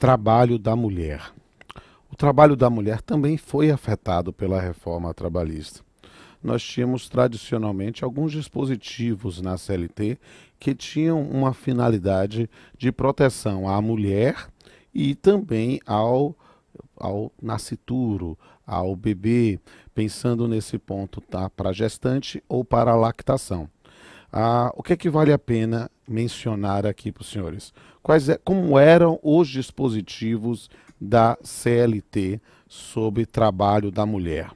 Trabalho da mulher. O trabalho da mulher também foi afetado pela reforma trabalhista. Nós tínhamos tradicionalmente alguns dispositivos na CLT que tinham uma finalidade de proteção à mulher e também ao, ao nascituro, ao bebê, pensando nesse ponto tá, para gestante ou para lactação. Ah, o que é que vale a pena mencionar aqui para os senhores? quais é, como eram os dispositivos da CLT sobre trabalho da mulher.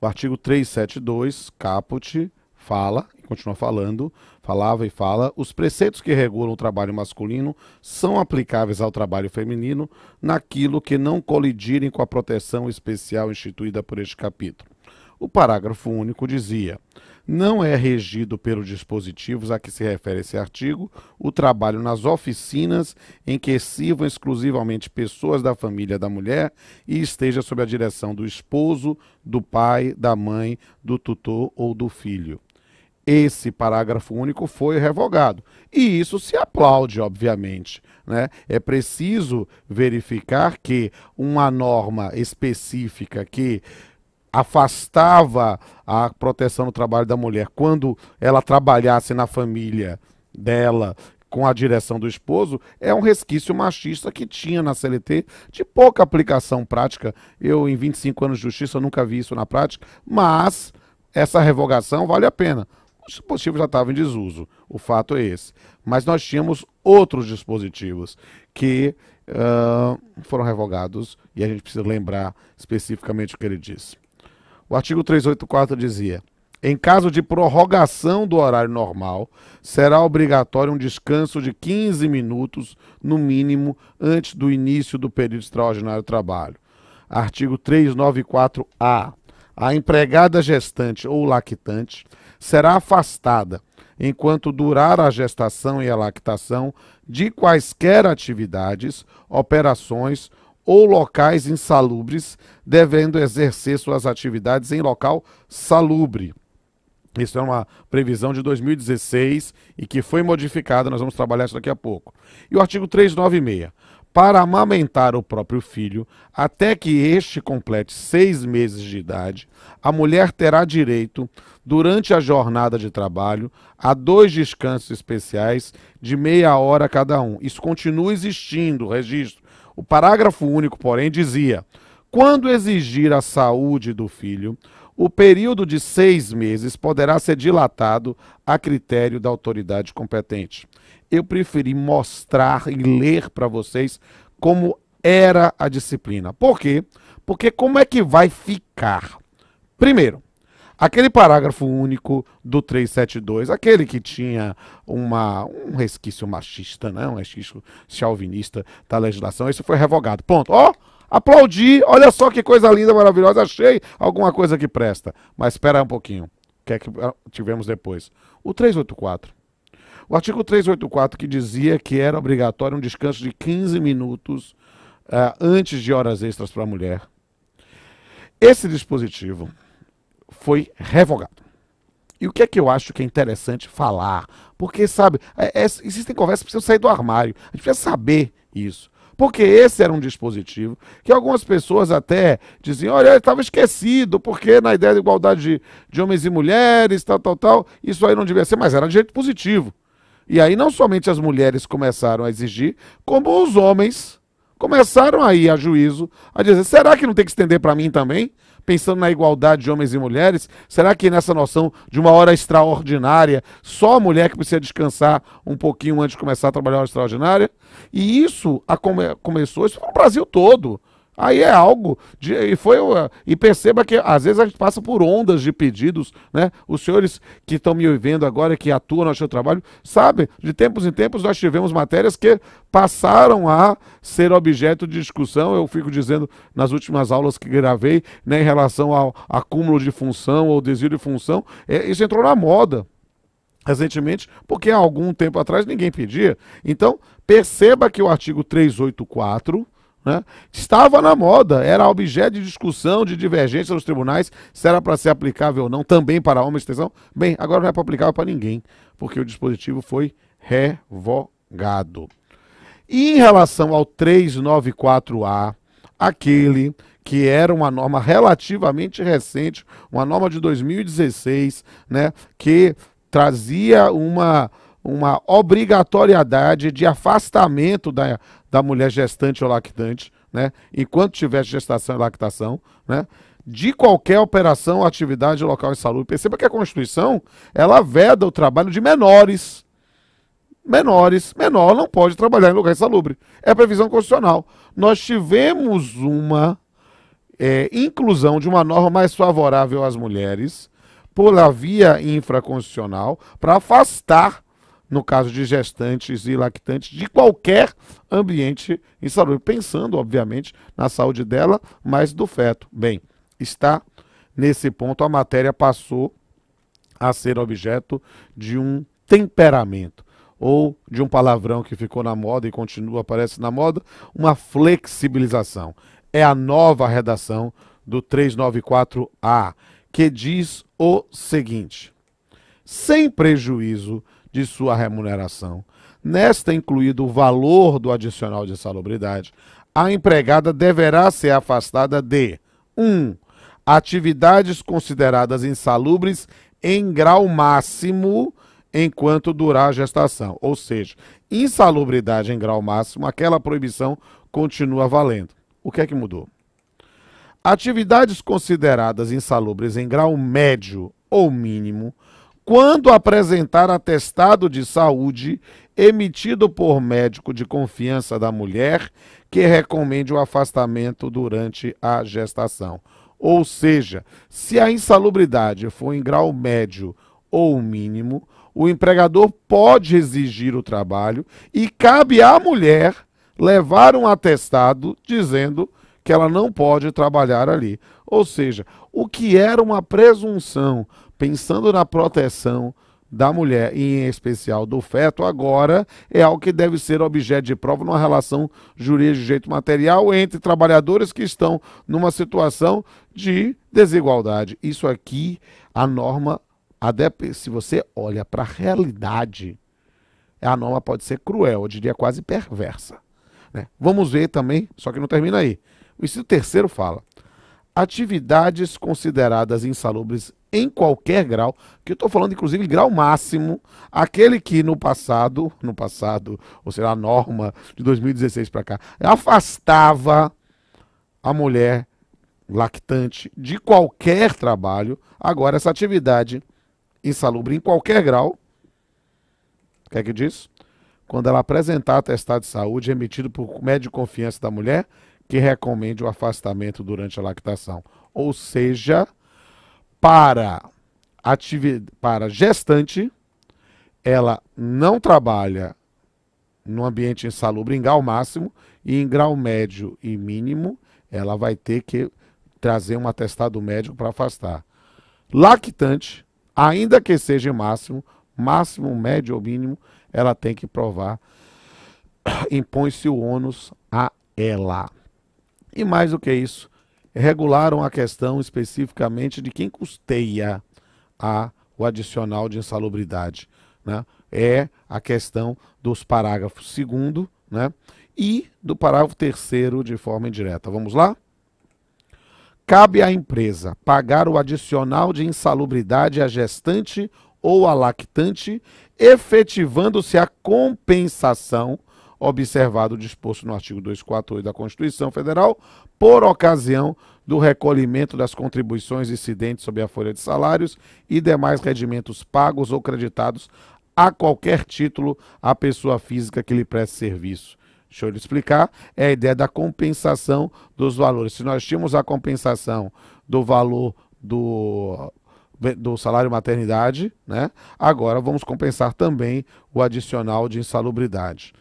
O artigo 372, caput, fala, e continua falando, falava e fala, os preceitos que regulam o trabalho masculino são aplicáveis ao trabalho feminino naquilo que não colidirem com a proteção especial instituída por este capítulo. O parágrafo único dizia: não é regido pelos dispositivos a que se refere esse artigo o trabalho nas oficinas em que sirvam exclusivamente pessoas da família da mulher e esteja sob a direção do esposo, do pai, da mãe, do tutor ou do filho. Esse parágrafo único foi revogado. E isso se aplaude, obviamente. Né? É preciso verificar que uma norma específica que afastava a proteção do trabalho da mulher quando ela trabalhasse na família dela com a direção do esposo é um resquício machista que tinha na CLT de pouca aplicação prática. Eu, em 25 anos de justiça, nunca vi isso na prática, mas essa revogação vale a pena. O dispositivo já estava em desuso, o fato é esse. Mas nós tínhamos outros dispositivos que uh, foram revogados e a gente precisa lembrar especificamente o que ele disse. O artigo 384 dizia: em caso de prorrogação do horário normal, será obrigatório um descanso de 15 minutos, no mínimo, antes do início do período extraordinário de trabalho. Artigo 394-A. A empregada gestante ou lactante será afastada, enquanto durar a gestação e a lactação, de quaisquer atividades, operações ou locais insalubres, devendo exercer suas atividades em local salubre. Isso é uma previsão de 2016 e que foi modificada, nós vamos trabalhar isso daqui a pouco. E o artigo 396. Para amamentar o próprio filho, até que este complete seis meses de idade, a mulher terá direito, durante a jornada de trabalho, a dois descansos especiais de meia hora cada um. Isso continua existindo, registro. O parágrafo único, porém, dizia: quando exigir a saúde do filho, o período de seis meses poderá ser dilatado a critério da autoridade competente. Eu preferi mostrar e ler para vocês como era a disciplina. Por quê? Porque como é que vai ficar? Primeiro, Aquele parágrafo único do 372, aquele que tinha uma, um resquício machista, né? um resquício chauvinista da legislação, isso foi revogado. Ponto. Ó, oh, aplaudi, olha só que coisa linda, maravilhosa, achei alguma coisa que presta. Mas espera um pouquinho, o que é que ah, tivemos depois? O 384. O artigo 384 que dizia que era obrigatório um descanso de 15 minutos uh, antes de horas extras para a mulher. Esse dispositivo foi revogado. E o que é que eu acho que é interessante falar? Porque, sabe, é, é, existem conversas que precisam sair do armário. A gente precisa saber isso. Porque esse era um dispositivo que algumas pessoas até diziam, olha, estava esquecido, porque na ideia de igualdade de, de homens e mulheres, tal, tal, tal, isso aí não devia ser, mas era de jeito positivo. E aí não somente as mulheres começaram a exigir, como os homens começaram aí a juízo, a dizer, será que não tem que estender para mim também? pensando na igualdade de homens e mulheres, será que nessa noção de uma hora extraordinária, só a mulher que precisa descansar um pouquinho antes de começar a trabalhar é uma hora extraordinária? E isso come começou, isso foi no Brasil todo. Aí é algo. De, e, foi, uh, e perceba que às vezes a gente passa por ondas de pedidos, né? Os senhores que estão me ouvindo agora, que atuam no seu trabalho, sabem, de tempos em tempos nós tivemos matérias que passaram a ser objeto de discussão. Eu fico dizendo nas últimas aulas que gravei, né, em relação ao acúmulo de função ou desvio de função, é, isso entrou na moda recentemente, porque há algum tempo atrás ninguém pedia. Então, perceba que o artigo 384 né? Estava na moda, era objeto de discussão, de divergência nos tribunais, se era para ser aplicável ou não, também para homens extensão. Bem, agora não é para aplicar para ninguém, porque o dispositivo foi revogado. E em relação ao 394A, aquele que era uma norma relativamente recente, uma norma de 2016, né, que trazia uma uma obrigatoriedade de afastamento da, da mulher gestante ou lactante, né? enquanto tiver gestação e lactação, né? de qualquer operação, atividade local saúde. Perceba que a Constituição, ela veda o trabalho de menores. Menores. Menor não pode trabalhar em lugar insalubre. É previsão constitucional. Nós tivemos uma é, inclusão de uma norma mais favorável às mulheres, por via infraconstitucional, para afastar no caso de gestantes e lactantes, de qualquer ambiente insalubre, pensando, obviamente, na saúde dela, mas do feto. Bem, está nesse ponto a matéria passou a ser objeto de um temperamento ou de um palavrão que ficou na moda e continua aparece na moda, uma flexibilização. É a nova redação do 394A, que diz o seguinte: sem prejuízo de sua remuneração. Nesta incluído o valor do adicional de salubridade, a empregada deverá ser afastada de 1. Um, atividades consideradas insalubres em grau máximo enquanto durar a gestação. Ou seja, insalubridade em grau máximo, aquela proibição continua valendo. O que é que mudou? Atividades consideradas insalubres em grau médio ou mínimo quando apresentar atestado de saúde emitido por médico de confiança da mulher que recomende o afastamento durante a gestação. Ou seja, se a insalubridade for em grau médio ou mínimo, o empregador pode exigir o trabalho e cabe à mulher levar um atestado dizendo que ela não pode trabalhar ali. Ou seja, o que era uma presunção pensando na proteção da mulher e em especial do feto, agora é algo que deve ser objeto de prova numa relação jurídica de jeito material entre trabalhadores que estão numa situação de desigualdade. Isso aqui, a norma, se você olha para a realidade, a norma pode ser cruel, eu diria quase perversa. Né? Vamos ver também, só que não termina aí. O inciso terceiro fala: atividades consideradas insalubres em qualquer grau, que eu estou falando inclusive grau máximo, aquele que no passado, no passado, ou será a norma de 2016 para cá, afastava a mulher lactante de qualquer trabalho, agora essa atividade insalubre em qualquer grau, o que é que diz? Quando ela apresentar atestado de saúde é emitido por médico de confiança da mulher, que recomende o afastamento durante a lactação. Ou seja, para, ativ... para gestante, ela não trabalha no ambiente insalubre em grau máximo e em grau médio e mínimo, ela vai ter que trazer um atestado médico para afastar. Lactante, ainda que seja máximo, máximo, médio ou mínimo, ela tem que provar. Impõe-se o ônus a ela. E mais do que isso, regularam a questão especificamente de quem custeia a, o adicional de insalubridade. Né? É a questão dos parágrafos 2 né? e do parágrafo 3 de forma indireta. Vamos lá? Cabe à empresa pagar o adicional de insalubridade à gestante ou à lactante, efetivando-se a compensação observado o disposto no artigo 248 da Constituição Federal, por ocasião do recolhimento das contribuições incidentes sobre a folha de salários e demais rendimentos pagos ou creditados a qualquer título à pessoa física que lhe preste serviço. Deixa eu lhe explicar, é a ideia da compensação dos valores. Se nós tínhamos a compensação do valor do do salário maternidade, né? Agora vamos compensar também o adicional de insalubridade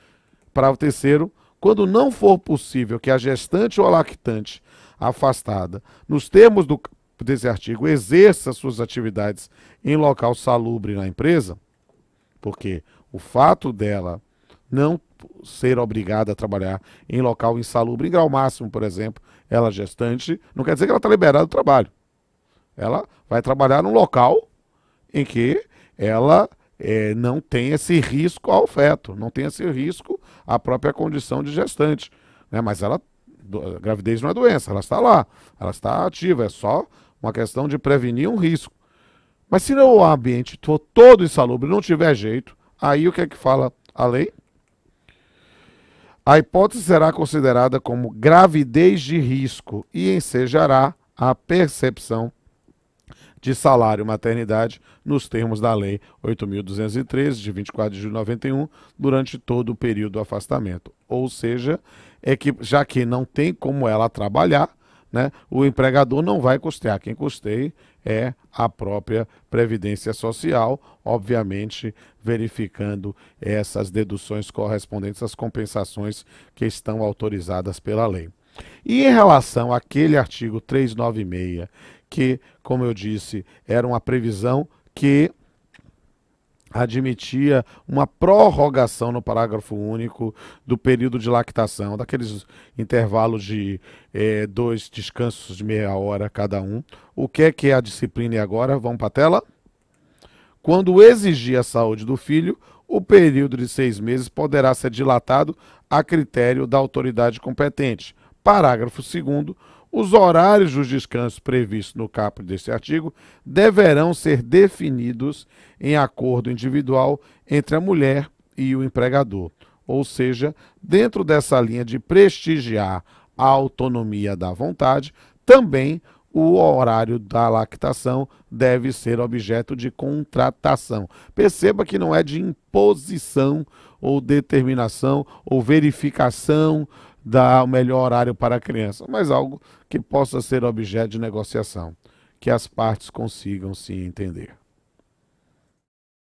para o terceiro, quando não for possível que a gestante ou a lactante afastada, nos termos do, desse artigo, exerça suas atividades em local salubre na empresa, porque o fato dela não ser obrigada a trabalhar em local insalubre, em grau máximo, por exemplo, ela é gestante, não quer dizer que ela está liberada do trabalho. Ela vai trabalhar num local em que ela é, não tem esse risco ao feto, não tem esse risco à própria condição de gestante. Né? Mas ela, a gravidez não é doença, ela está lá, ela está ativa, é só uma questão de prevenir um risco. Mas se o ambiente for todo insalubre, não tiver jeito, aí o que é que fala a lei? A hipótese será considerada como gravidez de risco e ensejará a percepção de salário maternidade nos termos da Lei 8.213, de 24 de julho de 91, durante todo o período do afastamento. Ou seja, é que já que não tem como ela trabalhar, né, o empregador não vai custear. Quem custeia é a própria Previdência Social, obviamente verificando essas deduções correspondentes às compensações que estão autorizadas pela lei. E em relação àquele artigo 396 que, como eu disse, era uma previsão que admitia uma prorrogação no parágrafo único do período de lactação, daqueles intervalos de eh, dois descansos de meia hora cada um. O que é que é a disciplina e agora? Vamos para a tela? Quando exigir a saúde do filho, o período de seis meses poderá ser dilatado a critério da autoridade competente. Parágrafo segundo. Os horários dos descansos previstos no caput deste artigo deverão ser definidos em acordo individual entre a mulher e o empregador. Ou seja, dentro dessa linha de prestigiar a autonomia da vontade, também o horário da lactação deve ser objeto de contratação. Perceba que não é de imposição ou determinação ou verificação dar o melhor horário para a criança, mas algo que possa ser objeto de negociação, que as partes consigam se entender.